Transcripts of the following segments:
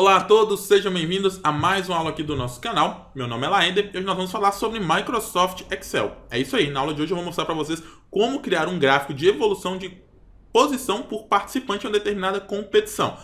Olá a todos, sejam bem-vindos a mais uma aula aqui do nosso canal. Meu nome é Laender e hoje nós vamos falar sobre Microsoft Excel. É isso aí, na aula de hoje eu vou mostrar para vocês como criar um gráfico de evolução de posição por participante em uma determinada competição.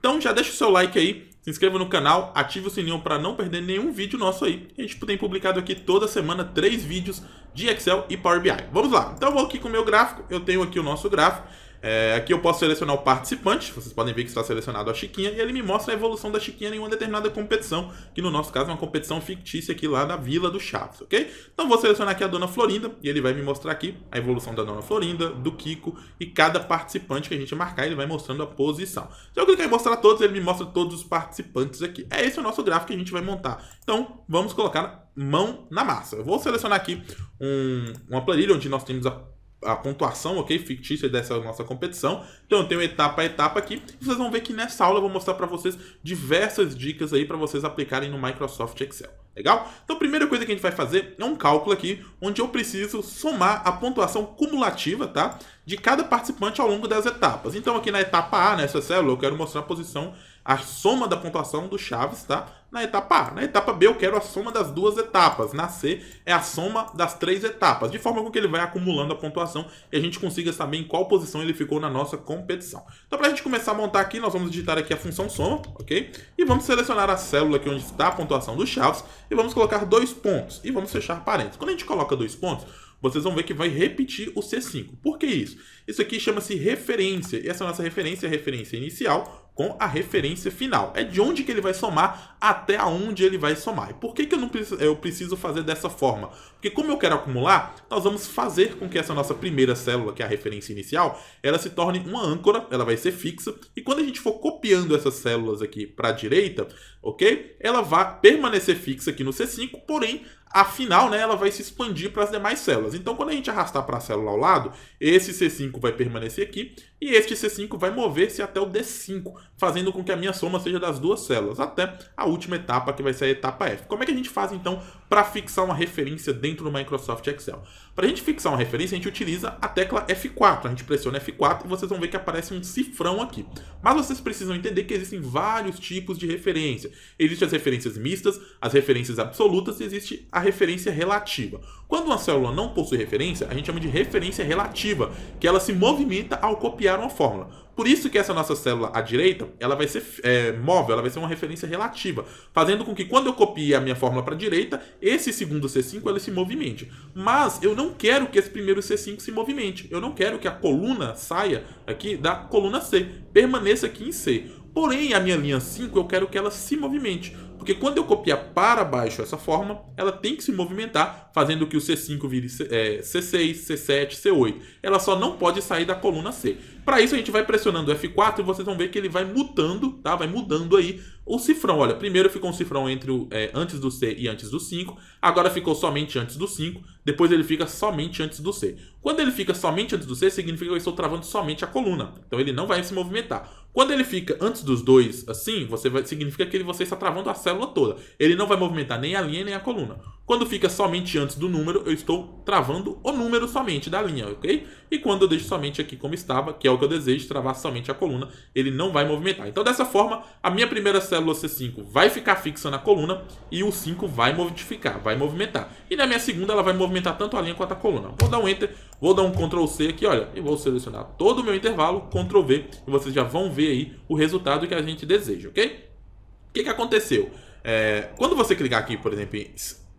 Então já deixa o seu like aí, se inscreva no canal, ative o sininho para não perder nenhum vídeo nosso aí. A gente tem publicado aqui toda semana três vídeos de Excel e Power BI. Vamos lá, então eu vou aqui com o meu gráfico, eu tenho aqui o nosso gráfico. É, aqui eu posso selecionar o participante, vocês podem ver que está selecionado a Chiquinha, e ele me mostra a evolução da Chiquinha em uma determinada competição, que no nosso caso é uma competição fictícia aqui lá da Vila do Chaves, ok? Então vou selecionar aqui a Dona Florinda, e ele vai me mostrar aqui a evolução da Dona Florinda, do Kiko, e cada participante que a gente marcar, ele vai mostrando a posição. Se eu clicar em mostrar todos, ele me mostra todos os participantes aqui. É esse o nosso gráfico que a gente vai montar. Então vamos colocar mão na massa. Eu vou selecionar aqui um, uma planilha onde nós temos a a pontuação, ok? Fictícia dessa nossa competição. Então eu tenho etapa a etapa aqui. Vocês vão ver que nessa aula eu vou mostrar para vocês diversas dicas aí para vocês aplicarem no Microsoft Excel. Legal? Então a primeira coisa que a gente vai fazer é um cálculo aqui, onde eu preciso somar a pontuação cumulativa, tá? de cada participante ao longo das etapas. Então aqui na etapa A, nessa né, célula, eu quero mostrar a posição, a soma da pontuação do Chaves, tá? Na etapa A. Na etapa B, eu quero a soma das duas etapas. Na C, é a soma das três etapas, de forma com que ele vai acumulando a pontuação e a gente consiga saber em qual posição ele ficou na nossa competição. Então, para a gente começar a montar aqui, nós vamos digitar aqui a função soma, ok? E vamos selecionar a célula aqui onde está a pontuação do Chaves e vamos colocar dois pontos e vamos fechar parênteses. Quando a gente coloca dois pontos, vocês vão ver que vai repetir o C5. Por que isso? Isso aqui chama-se referência. E essa nossa referência é a referência inicial com a referência final. É de onde que ele vai somar até aonde ele vai somar. E por que, que eu, não preciso, eu preciso fazer dessa forma? Porque como eu quero acumular, nós vamos fazer com que essa nossa primeira célula, que é a referência inicial, ela se torne uma âncora, ela vai ser fixa. E quando a gente for copiando essas células aqui para a direita, ok? Ela vai permanecer fixa aqui no C5, porém afinal né, ela vai se expandir para as demais células. Então, quando a gente arrastar para a célula ao lado, esse C5 vai permanecer aqui e este C5 vai mover-se até o D5, fazendo com que a minha soma seja das duas células, até a última etapa, que vai ser a etapa F. Como é que a gente faz, então, para fixar uma referência dentro do Microsoft Excel? Para a gente fixar uma referência, a gente utiliza a tecla F4. A gente pressiona F4 e vocês vão ver que aparece um cifrão aqui. Mas vocês precisam entender que existem vários tipos de referência. Existem as referências mistas, as referências absolutas e existe a referência relativa. Quando uma célula não possui referência, a gente chama de referência relativa, que ela se movimenta ao copiar uma fórmula. Por isso que essa nossa célula à direita, ela vai ser é, móvel, ela vai ser uma referência relativa, fazendo com que quando eu copie a minha fórmula para a direita, esse segundo C5 ele se movimente. Mas eu não quero que esse primeiro C5 se movimente. Eu não quero que a coluna saia aqui da coluna C, permaneça aqui em C. Porém, a minha linha 5, eu quero que ela se movimente. Porque quando eu copiar para baixo essa forma, ela tem que se movimentar, fazendo que o C5 vire é, C6, C7, C8. Ela só não pode sair da coluna C. Para isso, a gente vai pressionando F4 e vocês vão ver que ele vai mutando, tá? vai mudando aí o cifrão. Olha, primeiro ficou um cifrão entre o, é, antes do C e antes do 5, agora ficou somente antes do 5, depois ele fica somente antes do C. Quando ele fica somente antes do C, significa que eu estou travando somente a coluna, então ele não vai se movimentar. Quando ele fica antes dos dois, assim, você vai, significa que ele, você está travando a célula toda. Ele não vai movimentar nem a linha nem a coluna. Quando fica somente antes do número, eu estou travando o número somente da linha, ok? E quando eu deixo somente aqui como estava, que é o que eu desejo, travar somente a coluna, ele não vai movimentar. Então, dessa forma, a minha primeira célula C5 vai ficar fixa na coluna e o 5 vai modificar, vai movimentar. E na minha segunda, ela vai movimentar tanto a linha quanto a coluna. Vou dar um Enter Vou dar um Ctrl C aqui, olha, e vou selecionar todo o meu intervalo, Ctrl V, e vocês já vão ver aí o resultado que a gente deseja, ok? O que, que aconteceu? É, quando você clicar aqui, por exemplo, em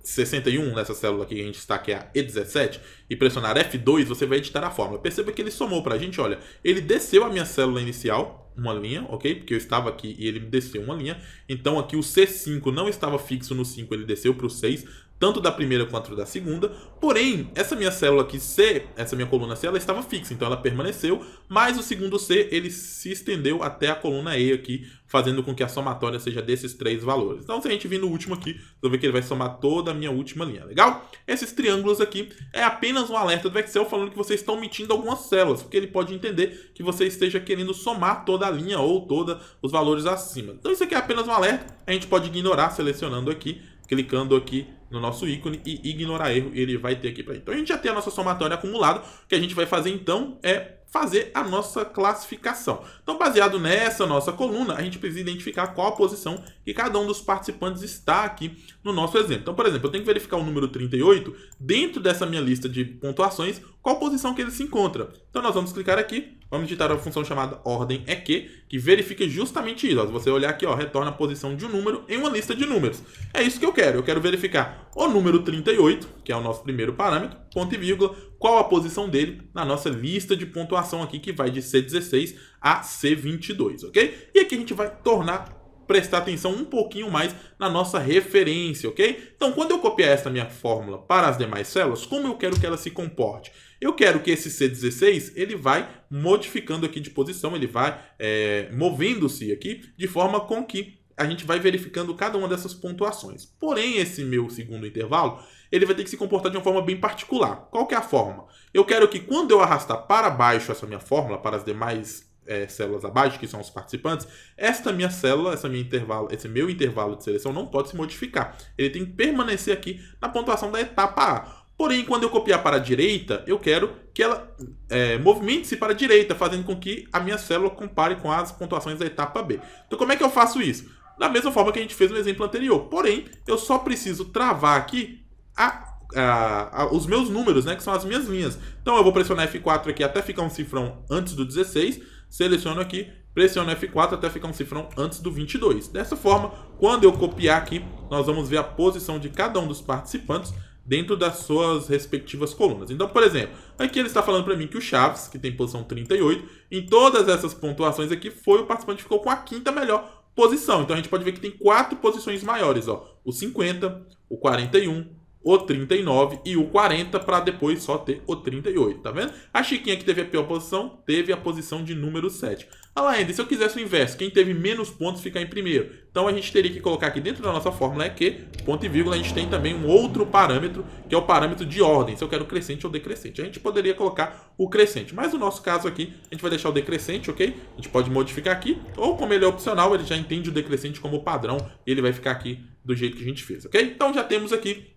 61, nessa célula aqui que a gente está, que é a E17, e pressionar F2, você vai editar a fórmula. Perceba que ele somou para a gente, olha, ele desceu a minha célula inicial, uma linha, ok? Porque eu estava aqui e ele desceu uma linha. Então aqui o C5 não estava fixo no 5, ele desceu para o 6 tanto da primeira quanto da segunda. Porém, essa minha célula aqui C, essa minha coluna C, ela estava fixa, então ela permaneceu, mas o segundo C, ele se estendeu até a coluna E aqui, fazendo com que a somatória seja desses três valores. Então, se a gente vir no último aqui, vou ver que ele vai somar toda a minha última linha, legal? Esses triângulos aqui é apenas um alerta do Excel falando que vocês estão omitindo algumas células, porque ele pode entender que você esteja querendo somar toda a linha ou todos os valores acima. Então, isso aqui é apenas um alerta, a gente pode ignorar selecionando aqui, clicando aqui no nosso ícone e ignorar erro, ele vai ter aqui para Então a gente já tem a nossa somatória acumulada, o que a gente vai fazer então é fazer a nossa classificação. Então, baseado nessa nossa coluna, a gente precisa identificar qual a posição que cada um dos participantes está aqui no nosso exemplo. Então, por exemplo, eu tenho que verificar o número 38 dentro dessa minha lista de pontuações, qual posição que ele se encontra. Então, nós vamos clicar aqui, vamos digitar a função chamada ordem é que, que verifica justamente isso. Ó. Se você olhar aqui, ó, retorna a posição de um número em uma lista de números. É isso que eu quero. Eu quero verificar o número 38, que é o nosso primeiro parâmetro, ponto e vírgula, qual a posição dele na nossa lista de pontuação aqui, que vai de C16 a C22, ok? E aqui a gente vai tornar prestar atenção um pouquinho mais na nossa referência, ok? Então, quando eu copiar esta minha fórmula para as demais células, como eu quero que ela se comporte? Eu quero que esse C16 ele vai modificando aqui de posição, ele vai é, movendo-se aqui de forma com que a gente vai verificando cada uma dessas pontuações. Porém, esse meu segundo intervalo, ele vai ter que se comportar de uma forma bem particular. Qual que é a forma? Eu quero que quando eu arrastar para baixo essa minha fórmula, para as demais é, células abaixo, que são os participantes, esta minha célula, essa minha intervalo, esse meu intervalo de seleção não pode se modificar. Ele tem que permanecer aqui na pontuação da etapa A. Porém, quando eu copiar para a direita, eu quero que ela é, movimente-se para a direita, fazendo com que a minha célula compare com as pontuações da etapa B. Então, como é que eu faço isso? Da mesma forma que a gente fez no exemplo anterior. Porém, eu só preciso travar aqui a, a, a, os meus números, né, que são as minhas linhas. Então, eu vou pressionar F4 aqui até ficar um cifrão antes do 16, seleciono aqui, pressiono F4 até ficar um cifrão antes do 22. Dessa forma, quando eu copiar aqui, nós vamos ver a posição de cada um dos participantes dentro das suas respectivas colunas. Então, por exemplo, aqui ele está falando para mim que o Chaves, que tem posição 38, em todas essas pontuações aqui, foi o participante que ficou com a quinta melhor posição. Então, a gente pode ver que tem quatro posições maiores, ó. O 50, o 41, o 39 e o 40 para depois só ter o 38, tá vendo? A Chiquinha que teve a pior posição, teve a posição de número 7. Ah lá, Andy, se eu quisesse o inverso, quem teve menos pontos ficar em primeiro. Então a gente teria que colocar aqui dentro da nossa fórmula é que, ponto e vírgula, a gente tem também um outro parâmetro, que é o parâmetro de ordem, se eu quero crescente ou decrescente. A gente poderia colocar o crescente, mas no nosso caso aqui, a gente vai deixar o decrescente, ok? A gente pode modificar aqui, ou como ele é opcional, ele já entende o decrescente como padrão, e ele vai ficar aqui do jeito que a gente fez, ok? Então já temos aqui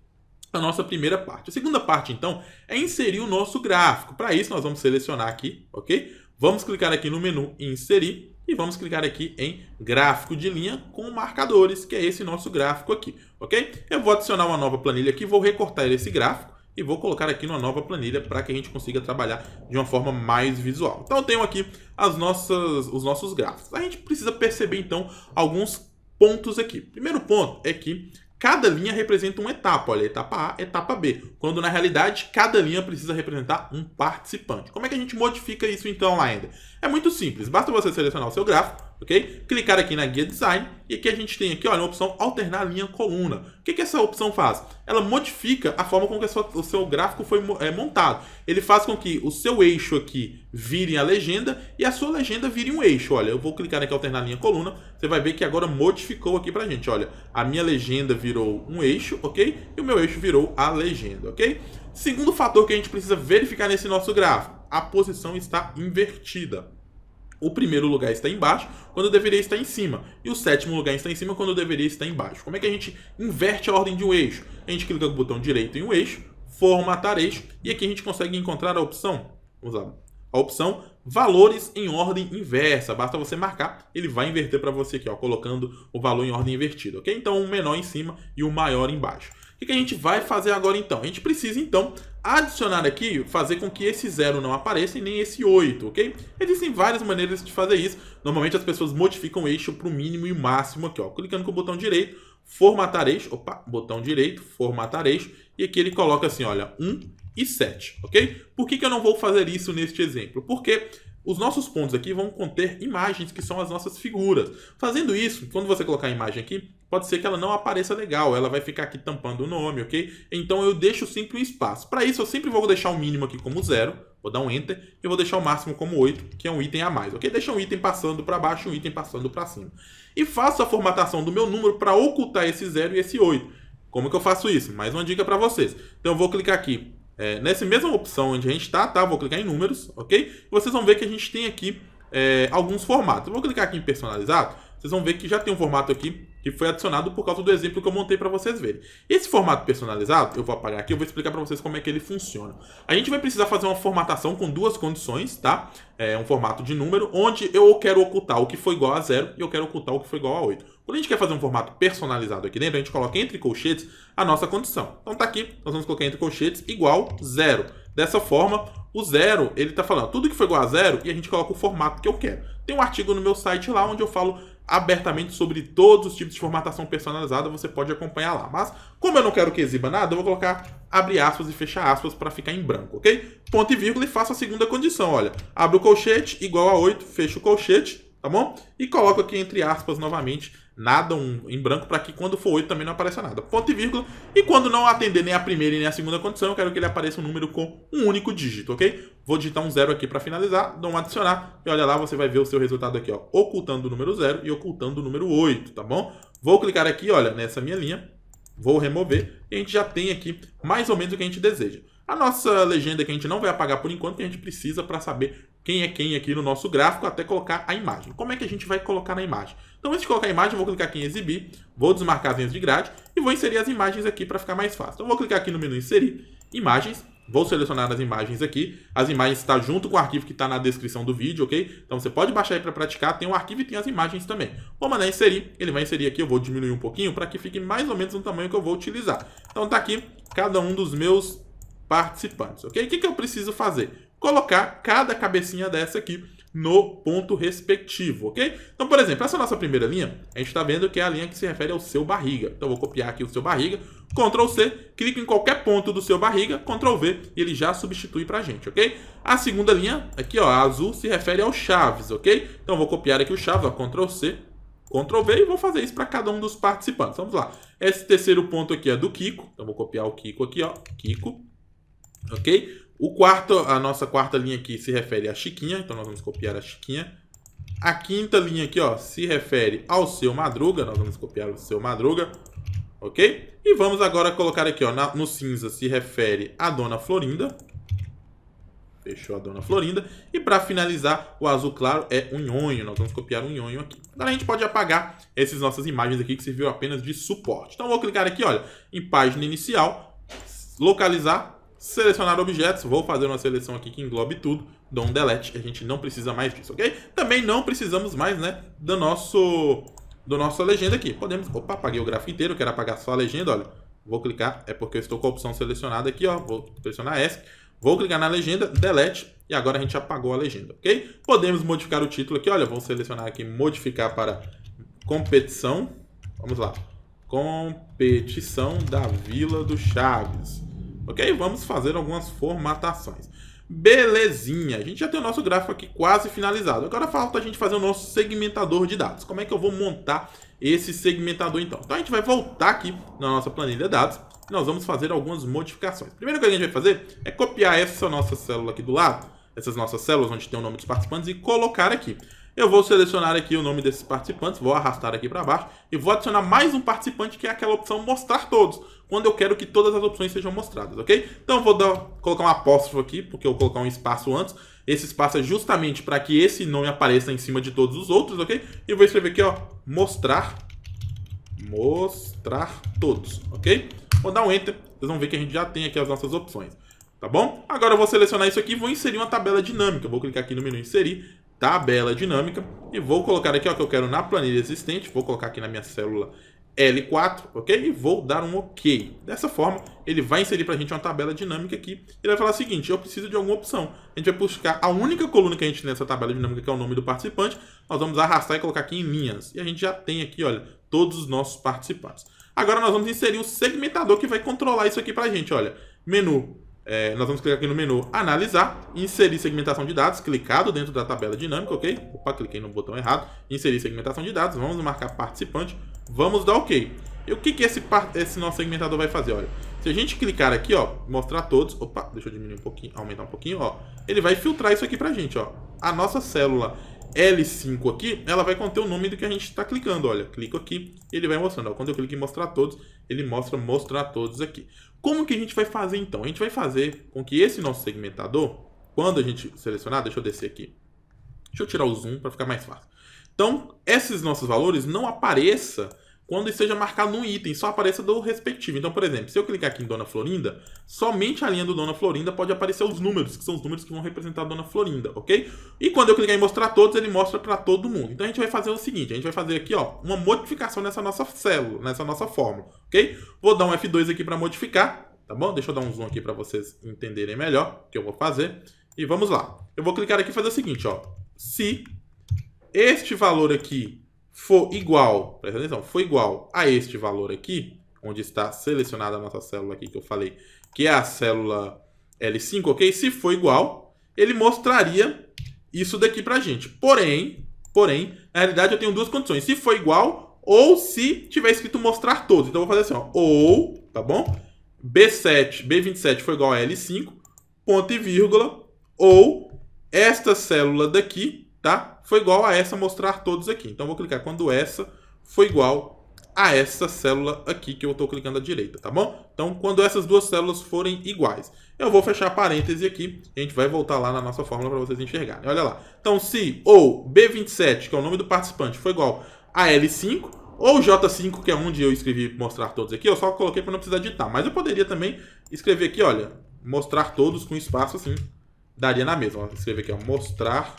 a nossa primeira parte. A segunda parte, então, é inserir o nosso gráfico. Para isso, nós vamos selecionar aqui, ok? Vamos clicar aqui no menu Inserir e vamos clicar aqui em Gráfico de linha com marcadores, que é esse nosso gráfico aqui, ok? Eu vou adicionar uma nova planilha aqui, vou recortar esse gráfico e vou colocar aqui numa nova planilha para que a gente consiga trabalhar de uma forma mais visual. Então eu tenho aqui as nossas, os nossos gráficos. A gente precisa perceber então alguns pontos aqui. Primeiro ponto é que Cada linha representa uma etapa, olha, etapa A, etapa B, quando na realidade cada linha precisa representar um participante. Como é que a gente modifica isso então lá ainda? É muito simples, basta você selecionar o seu gráfico, ok? Clicar aqui na guia design e aqui a gente tem aqui, olha, uma opção alternar linha coluna. O que, que essa opção faz? Ela modifica a forma com que sua, o seu gráfico foi é, montado. Ele faz com que o seu eixo aqui vire a legenda e a sua legenda vire um eixo. Olha, eu vou clicar aqui alternar linha coluna, você vai ver que agora modificou aqui pra gente. Olha, a minha legenda virou um eixo, ok? E o meu eixo virou a legenda, ok? Segundo fator que a gente precisa verificar nesse nosso gráfico, a posição está invertida. O primeiro lugar está embaixo quando deveria estar em cima. E o sétimo lugar está em cima quando deveria estar embaixo. Como é que a gente inverte a ordem de um eixo? A gente clica com o botão direito em um eixo, formatar eixo, e aqui a gente consegue encontrar a opção. Vamos lá. A opção valores em ordem inversa. Basta você marcar, ele vai inverter para você aqui, ó, colocando o valor em ordem invertida, ok? Então, o menor em cima e o maior embaixo. O que a gente vai fazer agora então? A gente precisa então adicionar aqui, fazer com que esse zero não apareça e nem esse 8, ok? Existem várias maneiras de fazer isso. Normalmente as pessoas modificam o eixo para o mínimo e o máximo aqui, ó. Clicando com o botão direito, formatar eixo, opa, botão direito, formatar eixo, e aqui ele coloca assim, olha, 1, e 7, ok? Por que, que eu não vou fazer isso neste exemplo? Porque os nossos pontos aqui vão conter imagens que são as nossas figuras. Fazendo isso, quando você colocar a imagem aqui, pode ser que ela não apareça legal, ela vai ficar aqui tampando o nome, ok? Então eu deixo sempre um espaço. Para isso, eu sempre vou deixar o mínimo aqui como zero, vou dar um enter, e vou deixar o máximo como 8, que é um item a mais, ok? Deixa um item passando para baixo, um item passando para cima. E faço a formatação do meu número para ocultar esse zero e esse 8. Como que eu faço isso? Mais uma dica para vocês. Então eu vou clicar aqui é, nessa mesma opção onde a gente está, tá? Vou clicar em números, ok? vocês vão ver que a gente tem aqui é, alguns formatos. vou clicar aqui em personalizado, vocês vão ver que já tem um formato aqui que foi adicionado por causa do exemplo que eu montei para vocês verem. Esse formato personalizado, eu vou apagar aqui, eu vou explicar para vocês como é que ele funciona. A gente vai precisar fazer uma formatação com duas condições, tá? É um formato de número, onde eu quero ocultar o que foi igual a zero e eu quero ocultar o que foi igual a 8. Quando a gente quer fazer um formato personalizado aqui dentro, a gente coloca entre colchetes a nossa condição. Então tá aqui, nós vamos colocar entre colchetes igual zero. Dessa forma, o zero, ele está falando tudo que foi igual a zero e a gente coloca o formato que eu quero. Tem um artigo no meu site lá onde eu falo abertamente sobre todos os tipos de formatação personalizada, você pode acompanhar lá. Mas, como eu não quero que exiba nada, eu vou colocar abre aspas e fecha aspas para ficar em branco, ok? Ponto e vírgula e faço a segunda condição, olha. Abro o colchete igual a 8, fecho o colchete, tá bom? E coloco aqui entre aspas novamente nada um, em branco para que quando for 8 também não apareça nada. Ponto e vírgula. E quando não atender nem a primeira e nem a segunda condição, eu quero que ele apareça um número com um único dígito, ok? Vou digitar um zero aqui para finalizar, dou um adicionar e olha lá, você vai ver o seu resultado aqui, ó, ocultando o número 0 e ocultando o número 8, tá bom? Vou clicar aqui, olha, nessa minha linha, vou remover e a gente já tem aqui mais ou menos o que a gente deseja. A nossa legenda que a gente não vai apagar por enquanto, que a gente precisa para saber quem é quem aqui no nosso gráfico até colocar a imagem. Como é que a gente vai colocar na imagem? Então, antes de colocar a imagem, eu vou clicar aqui em exibir, vou desmarcar as linhas de grade e vou inserir as imagens aqui para ficar mais fácil. Então, vou clicar aqui no menu inserir, imagens, Vou selecionar as imagens aqui. As imagens estão tá junto com o arquivo que está na descrição do vídeo, ok? Então você pode baixar aí para praticar. Tem o um arquivo e tem as imagens também. Vou mandar inserir. Ele vai inserir aqui. Eu vou diminuir um pouquinho para que fique mais ou menos no tamanho que eu vou utilizar. Então está aqui cada um dos meus participantes, ok? O que, que eu preciso fazer? colocar cada cabecinha dessa aqui no ponto respectivo, ok? Então, por exemplo, essa nossa primeira linha, a gente está vendo que é a linha que se refere ao seu barriga. Então, vou copiar aqui o seu barriga, Ctrl C, clico em qualquer ponto do seu barriga, Ctrl V, e ele já substitui para a gente, ok? A segunda linha, aqui, ó, a azul, se refere ao Chaves, ok? Então, vou copiar aqui o Chaves, Ctrl C, Ctrl V, e vou fazer isso para cada um dos participantes. Vamos lá. Esse terceiro ponto aqui é do Kiko, então vou copiar o Kiko aqui, ó, Kiko, ok? O quarto, a nossa quarta linha aqui se refere à Chiquinha, então nós vamos copiar a Chiquinha. A quinta linha aqui, ó, se refere ao seu Madruga, nós vamos copiar o seu Madruga, ok? E vamos agora colocar aqui, ó, na, no cinza se refere à Dona Florinda. Fechou a Dona Florinda. E para finalizar, o azul claro é um nhonho, nós vamos copiar um nhonho aqui. Agora a gente pode apagar essas nossas imagens aqui que serviu apenas de suporte. Então vou clicar aqui, olha, em página inicial, localizar, selecionar objetos, vou fazer uma seleção aqui que englobe tudo, dou um delete, a gente não precisa mais disso, ok? Também não precisamos mais, né, do nosso, do nossa legenda aqui. Podemos, opa, apaguei o gráfico inteiro, quero apagar só a legenda, olha, vou clicar, é porque eu estou com a opção selecionada aqui, ó, vou selecionar ESC, vou clicar na legenda, delete, e agora a gente apagou a legenda, ok? Podemos modificar o título aqui, olha, vou selecionar aqui, modificar para competição, vamos lá, competição da Vila do Chaves, Ok? Vamos fazer algumas formatações. Belezinha, a gente já tem o nosso gráfico aqui quase finalizado. Agora falta a gente fazer o nosso segmentador de dados. Como é que eu vou montar esse segmentador então? Então a gente vai voltar aqui na nossa planilha de dados nós vamos fazer algumas modificações. Primeiro que a gente vai fazer é copiar essa nossa célula aqui do lado essas nossas células onde tem o nome dos participantes e colocar aqui. Eu vou selecionar aqui o nome desses participantes, vou arrastar aqui para baixo e vou adicionar mais um participante que é aquela opção mostrar todos, quando eu quero que todas as opções sejam mostradas, ok? Então vou dar, colocar um apóstrofo aqui, porque eu vou colocar um espaço antes. Esse espaço é justamente para que esse nome apareça em cima de todos os outros, ok? E vou escrever aqui, ó, mostrar, mostrar todos, ok? Vou dar um Enter, vocês vão ver que a gente já tem aqui as nossas opções tá bom? Agora eu vou selecionar isso aqui e vou inserir uma tabela dinâmica. Vou clicar aqui no menu inserir, tabela dinâmica, e vou colocar aqui, ó, que eu quero na planilha existente, vou colocar aqui na minha célula L4, ok? E vou dar um OK. Dessa forma, ele vai inserir para a gente uma tabela dinâmica aqui. Ele vai falar o seguinte, eu preciso de alguma opção. A gente vai buscar a única coluna que a gente tem nessa tabela dinâmica, que é o nome do participante. Nós vamos arrastar e colocar aqui em linhas. E a gente já tem aqui, olha, todos os nossos participantes. Agora nós vamos inserir o segmentador que vai controlar isso aqui para a gente, olha. Menu é, nós vamos clicar aqui no menu analisar, inserir segmentação de dados, clicado dentro da tabela dinâmica, ok? Opa, cliquei no botão errado, inserir segmentação de dados, vamos marcar participante, vamos dar ok. E o que, que esse, esse nosso segmentador vai fazer, olha? Se a gente clicar aqui, ó, mostrar todos, opa, deixa eu diminuir um pouquinho, aumentar um pouquinho, ó, ele vai filtrar isso aqui pra gente, ó. A nossa célula, L5 aqui, ela vai conter o nome do que a gente está clicando. Olha, clico aqui, ele vai mostrando. quando eu clico em mostrar todos, ele mostra mostrar todos aqui. Como que a gente vai fazer então? A gente vai fazer com que esse nosso segmentador, quando a gente selecionar, deixa eu descer aqui. Deixa eu tirar o zoom para ficar mais fácil. Então, esses nossos valores não apareçam quando esteja marcado num item, só apareça do respectivo. Então, por exemplo, se eu clicar aqui em Dona Florinda, somente a linha do Dona Florinda pode aparecer os números, que são os números que vão representar a Dona Florinda, ok? E quando eu clicar em mostrar todos, ele mostra para todo mundo. Então a gente vai fazer o seguinte, a gente vai fazer aqui, ó, uma modificação nessa nossa célula, nessa nossa fórmula, ok? Vou dar um F2 aqui para modificar, tá bom? Deixa eu dar um zoom aqui para vocês entenderem melhor o que eu vou fazer. E vamos lá. Eu vou clicar aqui e fazer o seguinte, ó. Se este valor aqui for igual, presta atenção, for igual a este valor aqui, onde está selecionada a nossa célula aqui que eu falei, que é a célula L5, ok? Se for igual, ele mostraria isso daqui a gente. Porém, porém, na realidade eu tenho duas condições. Se for igual ou se tiver escrito mostrar todos. Então eu vou fazer assim, ó, ou, tá bom? B7, B27 foi igual a L5, ponto e vírgula, ou esta célula daqui tá? Foi igual a essa mostrar todos aqui. Então, vou clicar quando essa foi igual a essa célula aqui que eu estou clicando à direita, tá bom? Então, quando essas duas células forem iguais, eu vou fechar parêntese aqui, a gente vai voltar lá na nossa fórmula para vocês enxergarem. Olha lá. Então, se ou B27, que é o nome do participante, foi igual a L5, ou J5, que é onde eu escrevi mostrar todos aqui, eu só coloquei para não precisar digitar, mas eu poderia também escrever aqui, olha, mostrar todos com espaço assim, daria na mesma. escrever aqui, ó, mostrar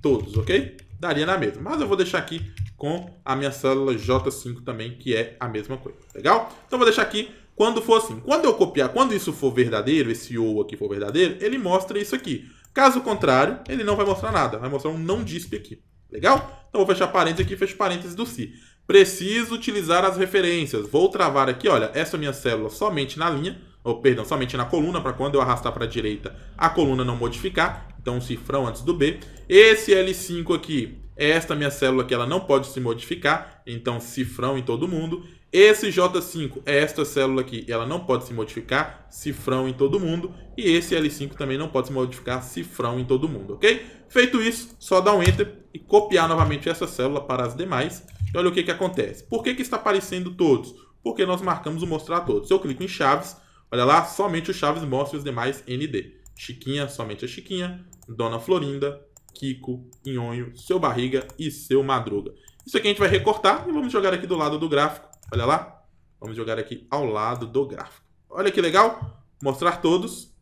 todos, ok? Daria na mesma. Mas eu vou deixar aqui com a minha célula J5 também, que é a mesma coisa, legal? Então vou deixar aqui quando for assim. Quando eu copiar, quando isso for verdadeiro, esse O aqui for verdadeiro, ele mostra isso aqui. Caso contrário, ele não vai mostrar nada, vai mostrar um não disp aqui, legal? Então vou fechar parênteses aqui, fecho parênteses do si. Preciso utilizar as referências. Vou travar aqui, olha, essa minha célula somente na linha, ou perdão, somente na coluna, para quando eu arrastar para a direita, a coluna não modificar. Então, um cifrão antes do B. Esse L5 aqui, esta minha célula que ela não pode se modificar, então cifrão em todo mundo. Esse J5 é esta célula aqui, ela não pode se modificar, cifrão em todo mundo. E esse L5 também não pode se modificar, cifrão em todo mundo, ok? Feito isso, só dar um Enter e copiar novamente essa célula para as demais. E olha o que, que acontece. Por que, que está aparecendo todos? Porque nós marcamos o mostrar todos. Se eu clico em chaves, Olha lá, somente o Chaves mostra os demais ND. Chiquinha, somente a Chiquinha. Dona Florinda, Kiko, Inhonho, Seu Barriga e Seu Madruga. Isso aqui a gente vai recortar e vamos jogar aqui do lado do gráfico. Olha lá. Vamos jogar aqui ao lado do gráfico. Olha que legal. Mostrar todos.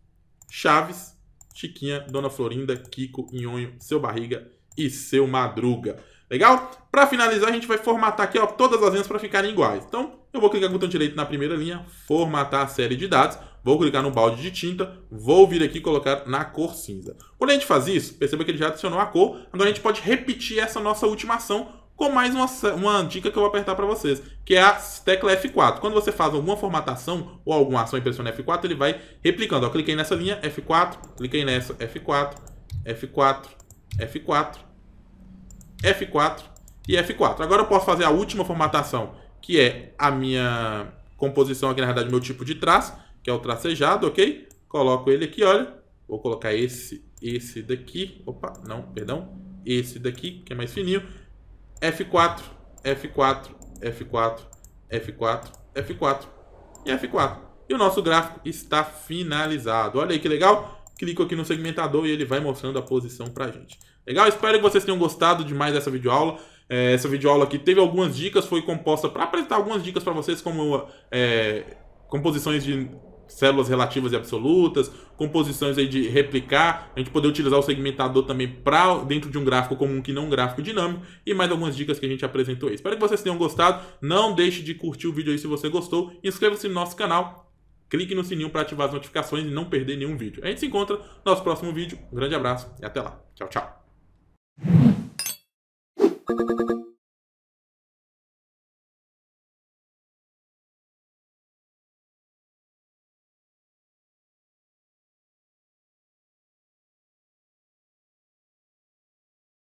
Chaves, Chiquinha, Dona Florinda, Kiko, Inhonho, Seu Barriga e Seu Madruga. Legal? Para finalizar, a gente vai formatar aqui ó, todas as linhas para ficarem iguais. Então, eu vou clicar com o botão direito na primeira linha, formatar a série de dados, vou clicar no balde de tinta, vou vir aqui colocar na cor cinza. Quando a gente faz isso, perceba que ele já adicionou a cor, agora a gente pode repetir essa nossa última ação com mais uma, uma dica que eu vou apertar para vocês, que é a tecla F4. Quando você faz alguma formatação ou alguma ação e pressiona F4, ele vai replicando. Ó, cliquei nessa linha, F4, cliquei nessa, F4, F4, F4, F4 e F4. Agora eu posso fazer a última formatação, que é a minha composição aqui, na verdade, meu tipo de traço, que é o tracejado, ok? Coloco ele aqui, olha. Vou colocar esse, esse daqui. Opa, não, perdão. Esse daqui, que é mais fininho. F4, F4, F4, F4, F4 e F4. E o nosso gráfico está finalizado. Olha aí que legal. Clico aqui no segmentador e ele vai mostrando a posição a gente. Legal? Espero que vocês tenham gostado demais dessa videoaula. É, essa videoaula aqui teve algumas dicas, foi composta para apresentar algumas dicas para vocês, como é, composições de células relativas e absolutas, composições aí de replicar, a gente poder utilizar o segmentador também para dentro de um gráfico comum que não um gráfico dinâmico e mais algumas dicas que a gente apresentou aí. Espero que vocês tenham gostado. Não deixe de curtir o vídeo aí se você gostou. Inscreva-se no nosso canal, clique no sininho para ativar as notificações e não perder nenhum vídeo. A gente se encontra no nosso próximo vídeo. Um grande abraço e até lá. Tchau, tchau. thank you